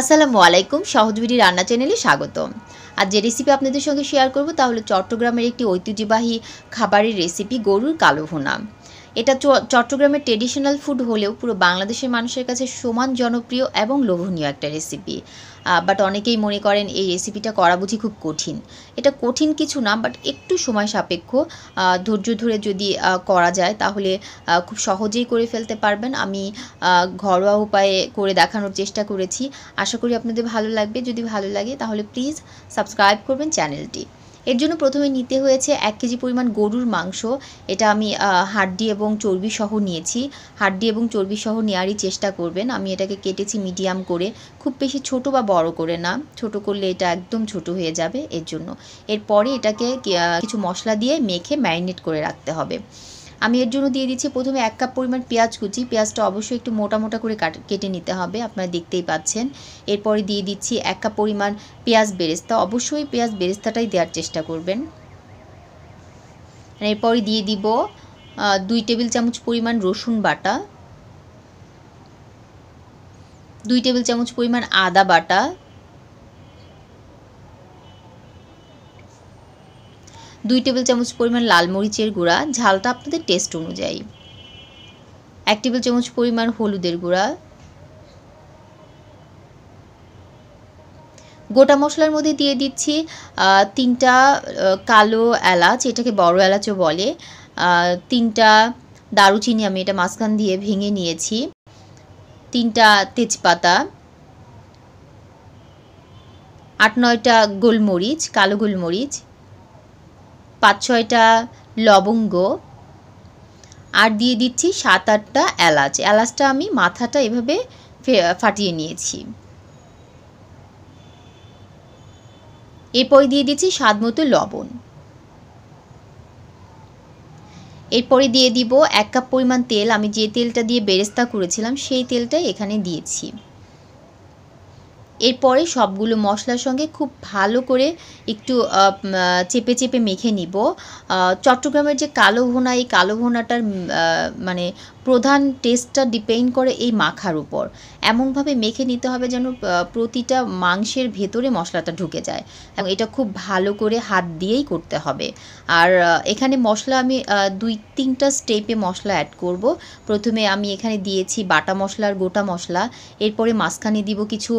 আসসালামু আলাইকুম সহজবিড়ি রান্না চ্যানেলে স্বাগতম আর যে রেসিপি আপনাদের সঙ্গে শেয়ার করব তাহলে চট্টগ্রামের একটি ঐতিহ্যবাহী খাবারের রেসিপি গরুর কালো ভুনা এটা চট্টগ্রামের ট্রেডিশনাল ফুড হলেও পুরো বাংলাদেশের মানুষের কাছে সমান জনপ্রিয় এবং লোভনীয় একটা রেসিপি বাট অনেকেই মনে করেন এই রেসিপিটা করা বুঝি খুব কঠিন এটা কঠিন কিছু না বাট একটু সময় সাপেক্ষ ধৈর্য ধরে যদি করা যায় তাহলে খুব সহজেই করে ফেলতে পারবেন আমি ঘরোয়া উপায়ে করে দেখানোর চেষ্টা করেছি আশা করি আপনাদের ভালো লাগবে যদি ভালো লাগে তাহলে প্লিজ সাবস্ক্রাইব করবেন চ্যানেলটি এর জন্য প্রথমে নিতে হয়েছে এক কেজি পরিমাণ গরুর মাংস এটা আমি হাড্ডি এবং চর্বি সহ নিয়েছি হাড্ডি এবং চর্বি সহ নেওয়ারই চেষ্টা করবেন আমি এটাকে কেটেছি মিডিয়াম করে খুব বেশি ছোট বা বড় করে না ছোট করলে এটা একদম ছোট হয়ে যাবে এর জন্য এরপরে এটাকে কিছু মশলা দিয়ে মেখে ম্যারিনেট করে রাখতে হবে আমি এর জন্য দিয়ে দিচ্ছি প্রথমে এক কাপ পরিমাণ পেঁয়াজ কুচি পেঁয়াজটা অবশ্যই একটু মোটা মোটা করে কেটে নিতে হবে আপনারা দেখতেই পাচ্ছেন এরপরে দিয়ে দিচ্ছি এক কাপ পরিমাণ পেঁয়াজ বেরেস্তা অবশ্যই পেঁয়াজ বেরেস্তাটাই দেওয়ার চেষ্টা করবেন এরপরে দিয়ে দিব দুই টেবিল চামচ পরিমাণ রসুন বাটা দুই টেবিল চামচ পরিমাণ আদা বাটা দুই টেবিল চামচ পরিমাণ লাল মরিচের গুঁড়া ঝালটা আপনাদের টেস্ট অনুযায়ী এক টেবিল চামচ পরিমাণ হলুদের গুঁড়া গোটা মশলার মধ্যে দিয়ে দিচ্ছি তিনটা কালো এলাচ এটাকে বড় এলাচও বলে তিনটা দারুচিনি আমি এটা মাঝখান দিয়ে ভেঙে নিয়েছি তিনটা তেজপাতা আট নয়টা গোলমরিচ কালো গোলমরিচ পাঁচ ছয়টা লবঙ্গ আর দিয়ে দিচ্ছি সাত আটটা এলাচ এলাচটা আমি মাথাটা এভাবে ফাটিয়ে নিয়েছি এরপরে দিয়ে দিচ্ছি স্বাদ মতো লবণ এরপরে দিয়ে দিব এক কাপ পরিমাণ তেল আমি যে তেলটা দিয়ে বেরেস্তা করেছিলাম সেই তেলটাই এখানে দিয়েছি এরপরে সবগুলো মশলার সঙ্গে খুব ভালো করে একটু চেপে চেপে মেখে নিব চট্টগ্রামের যে কালো ভোনা এই কালো ভোনাটার মানে প্রধান টেস্টটা ডিপেন্ড করে এই মাখার উপর এমনভাবে মেখে নিতে হবে যেন প্রতিটা মাংসের ভেতরে মশলাটা ঢুকে যায় এবং এটা খুব ভালো করে হাত দিয়েই করতে হবে আর এখানে মশলা আমি দুই তিনটা স্টেপে মশলা অ্যাড করব প্রথমে আমি এখানে দিয়েছি বাটা মশলা আর গোটা মশলা এরপরে মাঝখানে দিব কিছু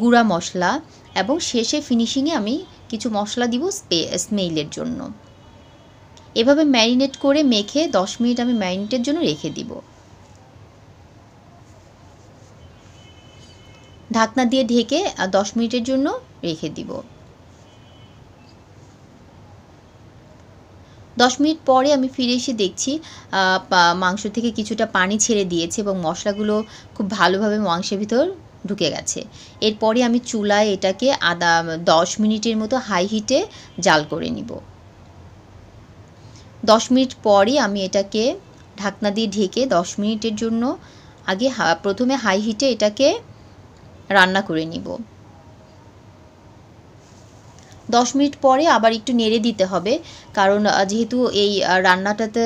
গুঁড়া মশলা এবং শেষে ফিনিশিংয়ে আমি কিছু মশলা দিব স্মেলের জন্য এভাবে ম্যারিনেট করে মেখে দশ মিনিট আমি ম্যারিনেটের জন্য রেখে দিব ঢাকনা দিয়ে ঢেকে দশ মিনিটের জন্য রেখে দিব দশ মিনিট পরে আমি ফিরে এসে দেখছি মাংস থেকে কিছুটা পানি ছেড়ে দিয়েছে এবং মশলাগুলো খুব ভালোভাবে মাংসের ভিতর ঢুকে গেছে এরপরে আমি চুলায় এটাকে আদা দশ মিনিটের মতো হাই হিটে জাল করে নিব দশ মিনিট পরই আমি এটাকে ঢাকনা দিয়ে ঢেকে দশ মিনিটের জন্য আগে প্রথমে হাই হিটে এটাকে রান্না করে নিব দশ মিনিট পরে আবার একটু নেড়ে দিতে হবে কারণ যেহেতু এই রান্নাটাতে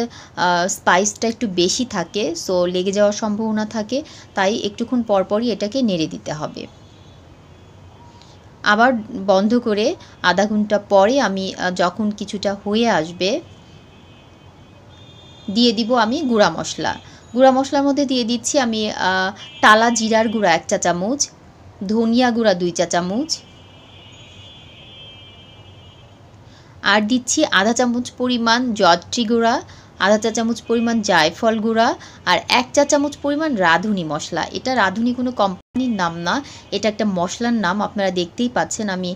স্পাইসটা একটু বেশি থাকে সো লেগে যাওয়ার সম্ভাবনা থাকে তাই একটুক্ষণ পরপরই এটাকে নেড়ে দিতে হবে আবার বন্ধ করে আধা ঘন্টা পরে আমি যখন কিছুটা হয়ে আসবে দিয়ে দিব আমি গুঁড়া মশলা গুঁড়া মশলার মধ্যে দিয়ে দিচ্ছি আমি টালা জিরার গুঁড়া এক চা চামচ ধনিয়া গুঁড়া দুই চা চামচ আর দিচ্ছি আধা চামচ পরিমাণ জয়ত্রী গুঁড়া আধা চা চামচ পরিমাণ জায়ফল গুঁড়া আর এক চা চামচ পরিমাণ রাঁধুনি মশলা এটা রাঁধুনি কোনো কোম্পানির নাম না এটা একটা মশলার নাম আপনারা দেখতেই পাচ্ছেন আমি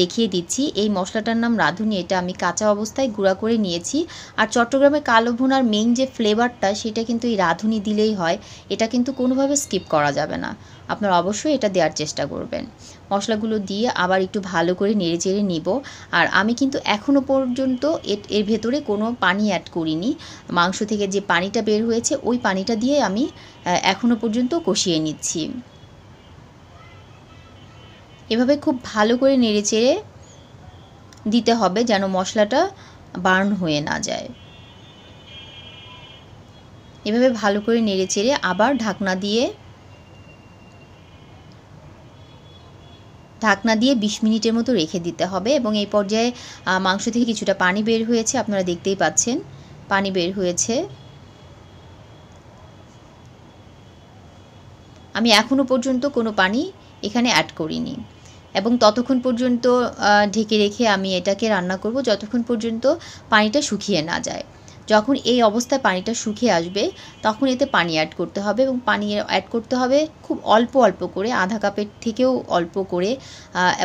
দেখিয়ে দিচ্ছি এই মশলাটার নাম রাঁধুনি এটা আমি কাঁচা অবস্থায় গুঁড়া করে নিয়েছি আর চট্টগ্রামে কালো ভুনার মেইন যে ফ্লেভারটা সেটা কিন্তু এই রাঁধুনি দিলেই হয় এটা কিন্তু কোনোভাবে স্কিপ করা যাবে না আপনারা অবশ্যই এটা দেওয়ার চেষ্টা করবেন মশলাগুলো দিয়ে আবার একটু ভালো করে নেড়ে চেড়ে নিব আর আমি কিন্তু এখনও পর্যন্ত এর ভেতরে কোনো পানি অ্যাড করিনি মাংস থেকে যে পানিটা বের হয়েছে ওই পানিটা দিয়ে আমি এখনও পর্যন্ত কষিয়ে নিচ্ছি এভাবে খুব ভালো করে নেড়ে চেড়ে দিতে হবে যেন মশলাটা বার্ন হয়ে না যায় এভাবে ভালো করে নেড়ে চেড়ে আবার ঢাকনা দিয়ে ঢাকনা দিয়ে বিশ মিনিটের মতো রেখে দিতে হবে এবং এই পর্যায়ে মাংস থেকে কিছুটা পানি বের হয়েছে আপনারা দেখতেই পাচ্ছেন পানি বের হয়েছে আমি এখনও পর্যন্ত কোনো পানি এখানে অ্যাড করিনি এবং ততক্ষণ পর্যন্ত ঢেকে রেখে আমি এটাকে রান্না করব যতক্ষণ পর্যন্ত পানিটা শুকিয়ে না যায় যখন এই অবস্থায় পানিটা শুকিয়ে আসবে তখন এতে পানি অ্যাড করতে হবে এবং পানি অ্যাড করতে হবে খুব অল্প অল্প করে আধা কাপের থেকেও অল্প করে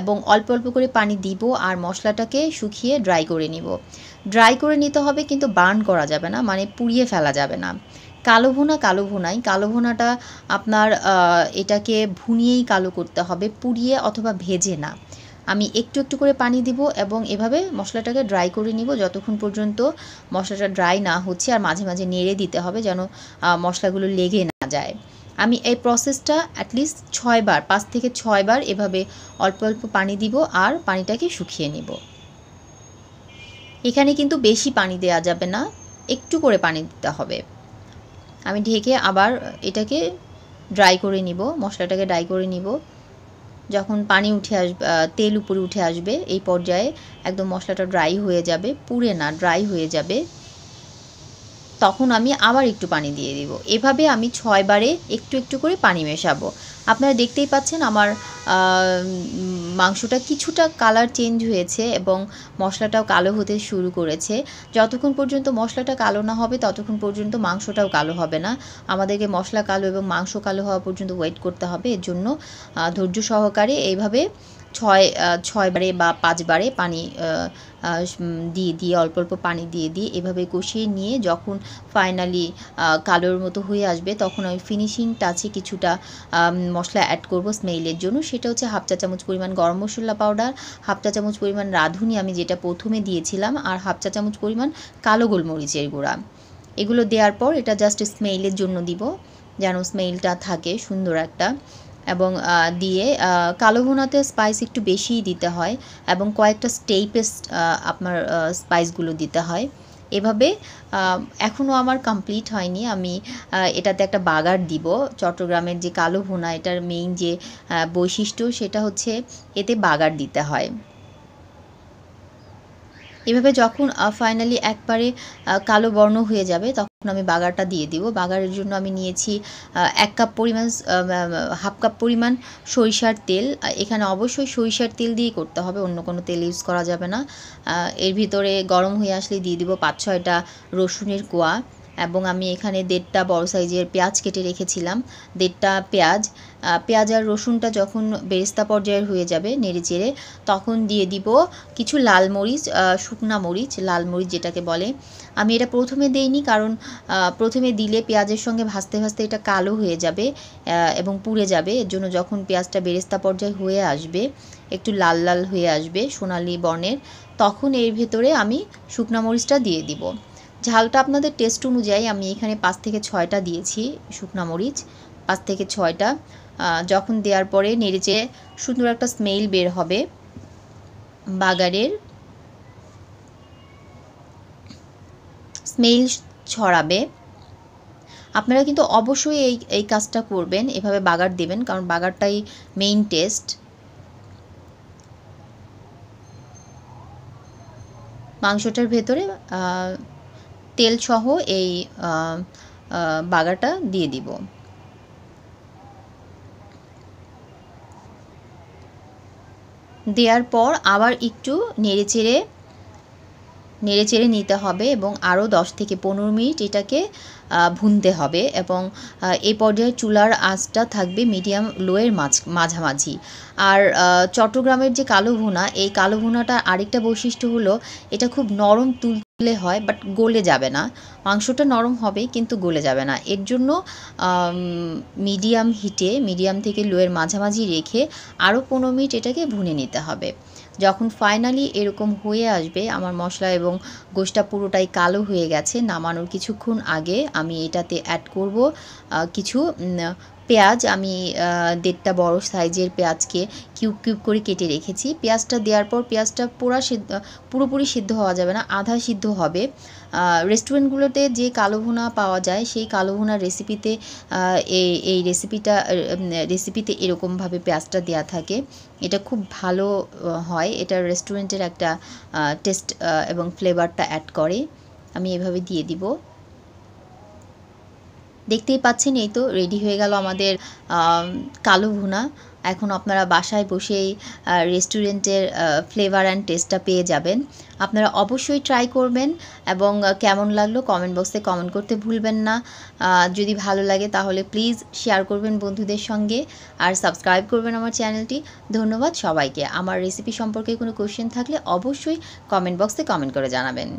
এবং অল্প অল্প করে পানি দিব আর মশলাটাকে শুকিয়ে ড্রাই করে নিব ড্রাই করে নিতে হবে কিন্তু বার্ন করা যাবে না মানে পুড়িয়ে ফেলা যাবে না কালো ভোনা কালো ভোনাই কালো ভোনাটা আপনার এটাকে ভুনিয়েই কালো করতে হবে পুড়িয়ে অথবা ভেজে না আমি একটু একটু করে পানি দিব এবং এভাবে মশলাটাকে ড্রাই করে নিব যতক্ষণ পর্যন্ত মশলাটা ড্রাই না হচ্ছে আর মাঝে মাঝে নেড়ে দিতে হবে যেন মশলাগুলো লেগে না যায় আমি এই প্রসেসটা অ্যাটলিস্ট ছয়বার পাঁচ থেকে ছয়বার এভাবে অল্প অল্প পানি দিব আর পানিটাকে শুকিয়ে নিব এখানে কিন্তু বেশি পানি দেয়া যাবে না একটু করে পানি দিতে হবে আমি ঢেকে আবার এটাকে ড্রাই করে নিব মশলাটাকে ড্রাই করে নিব যখন পানি উঠে আসবে তেল উপরে উঠে আসবে এই পর্যায়ে একদম মশলাটা ড্রাই হয়ে যাবে পুড়ে না ড্রাই হয়ে যাবে তখন আমি আবার একটু পানি দিয়ে দিব এভাবে আমি ছয়বারে একটু একটু করে পানি মেশাবো আপনারা দেখতেই পাচ্ছেন আমার মাংসটা কিছুটা কালার চেঞ্জ হয়েছে এবং মশলাটাও কালো হতে শুরু করেছে যতক্ষণ পর্যন্ত মশলাটা কালো না হবে ততক্ষণ পর্যন্ত মাংসটাও কালো হবে না আমাদেরকে মশলা কালো এবং মাংস কালো হওয়া পর্যন্ত ওয়েট করতে হবে এর জন্য ধৈর্য সহকারে এইভাবে ছয় ছয়বারে বা পাঁচবারে পানি দিয়ে দিয়ে অল্প অল্প পানি দিয়ে দিয়ে এভাবে কষিয়ে নিয়ে যখন ফাইনালি কালোর মতো হয়ে আসবে তখন আমি ফিনিশিং টাচে কিছুটা মশলা অ্যাড করব স্মেলের জন্য সেটা হচ্ছে হাফ চা চামচ পরিমাণ গরম মশলা পাউডার হাফ চা চামচ পরিমাণ রাঁধুনি আমি যেটা প্রথমে দিয়েছিলাম আর হাফ চা চামচ পরিমাণ কালো গোলমরিচের গুঁড়া এগুলো দেওয়ার পর এটা জাস্ট স্মেলের জন্য দিব যেন স্মেলটা থাকে সুন্দর একটা এবং দিয়ে কালো ভুনাতে স্পাইস একটু বেশিই দিতে হয় এবং কয়েকটা স্টেপে আপনার স্পাইসগুলো দিতে হয় এভাবে এখনও আমার কমপ্লিট হয়নি আমি এটাতে একটা বাগার দিব চট্টগ্রামের যে কালো ভুনা এটার মেইন যে বৈশিষ্ট্য সেটা হচ্ছে এতে বাগার দিতে হয় এভাবে যখন ফাইনালি একবারে কালো বর্ণ হয়ে যাবে তখন আমি বাগারটা দিয়ে দিব বাগারের জন্য আমি নিয়েছি এক কাপ পরিমাণ হাফ কাপ পরিমাণ সরিষার তেল এখানে অবশ্যই সরিষার তেল দিয়েই করতে হবে অন্য কোনো তেল ইউজ করা যাবে না এর ভিতরে গরম হয়ে আসলে দিয়ে দিব পাঁচ ছয়টা রসুনের কোয়া এবং আমি এখানে দেড়টা বড় সাইজের পেঁয়াজ কেটে রেখেছিলাম দেড়টা পেঁয়াজ পেঁয়াজ আর রসুনটা যখন বেরেস্তা পর্যায়ের হয়ে যাবে নেড়ে চেড়ে তখন দিয়ে দিব কিছু লাল মরিচ শুকনা মরিচ লাল মরিচ যেটাকে বলে আমি এটা প্রথমে দেইনি কারণ প্রথমে দিলে পেঁয়াজের সঙ্গে ভাজতে ভাজতে এটা কালো হয়ে যাবে এবং পুড়ে যাবে এর জন্য যখন পেঁয়াজটা বেরেস্তা পর্যায়ে হয়ে আসবে একটু লাল লাল হয়ে আসবে সোনালি বর্ণের তখন এর ভেতরে আমি শুকনা মরিচটা দিয়ে দিব ঝালটা আপনাদের টেস্ট অনুযায়ী আমি এখানে পাঁচ থেকে ছয়টা দিয়েছি শুকনা মরিচ পাঁচ থেকে ছয়টা যখন দেওয়ার পরে নেড়েচে সুন্দর একটা স্মেল বের হবে বাগারের স্মেল ছড়াবে আপনারা কিন্তু অবশ্যই এই এই কাজটা করবেন এভাবে বাগার দেবেন কারণ বাগারটাই মেইন টেস্ট মাংসটার ভেতরে তেল সহ এই বাগাটা দিয়ে দিব দেওয়ার পর আবার একটু নেড়ে চেড়ে নেড়েচেড়ে নিতে হবে এবং আরও দশ থেকে পনেরো মিনিট এটাকে ভুনতে হবে এবং এই পর্যায়ে চুলার আঁচটা থাকবে মিডিয়াম লোয়ের মাঝ মাঝামাঝি আর চট্টগ্রামের যে কালো ভুনা এই কালো ভুনাটা আরেকটা বৈশিষ্ট্য হলো এটা খুব নরম তুল হয় বাট গলে যাবে না মাংসটা নরম হবে কিন্তু গলে যাবে না এর জন্য মিডিয়াম হিটে মিডিয়াম থেকে লোয়ের মাঝামাঝি রেখে আরও পনেরো মিনিট এটাকে ভুনে নিতে হবে যখন ফাইনালি এরকম হয়ে আসবে আমার মশলা এবং গোষ্টা পুরোটাই কালো হয়ে গেছে নামানোর কিছুক্ষণ আগে আমি এটাতে অ্যাড করব কিছু পেঁয়াজ আমি দেড়টা বড় সাইজের পেঁয়াজকে কিউব কিউব করে কেটে রেখেছি পেঁয়াজটা দেওয়ার পর পেঁয়াজটা পুরো সিদ্ধ পুরোপুরি সিদ্ধ হওয়া যাবে না আধা সিদ্ধ হবে রেস্টুরেন্টগুলোতে যে কালো ভুনা পাওয়া যায় সেই কালো রেসিপিতে এই এই রেসিপিটা রেসিপিতে এরকমভাবে পেঁয়াজটা দেয়া থাকে এটা খুব ভালো হয় এটা রেস্টুরেন্টের একটা টেস্ট এবং ফ্লেভারটা অ্যাড করে আমি এভাবে দিয়ে দিব দেখতেই পাচ্ছেন এই তো রেডি হয়ে গেল আমাদের কালো ভুনা এখন আপনারা বাসায় বসেই রেস্টুরেন্টের ফ্লেভার অ্যান্ড টেস্টটা পেয়ে যাবেন আপনারা অবশ্যই ট্রাই করবেন এবং কেমন লাগলো কমেন্ট বক্সে কমেন্ট করতে ভুলবেন না যদি ভালো লাগে তাহলে প্লিজ শেয়ার করবেন বন্ধুদের সঙ্গে আর সাবস্ক্রাইব করবেন আমার চ্যানেলটি ধন্যবাদ সবাইকে আমার রেসিপি সম্পর্কে কোনো কোয়েশ্চেন থাকলে অবশ্যই কমেন্ট বক্সে কমেন্ট করে জানাবেন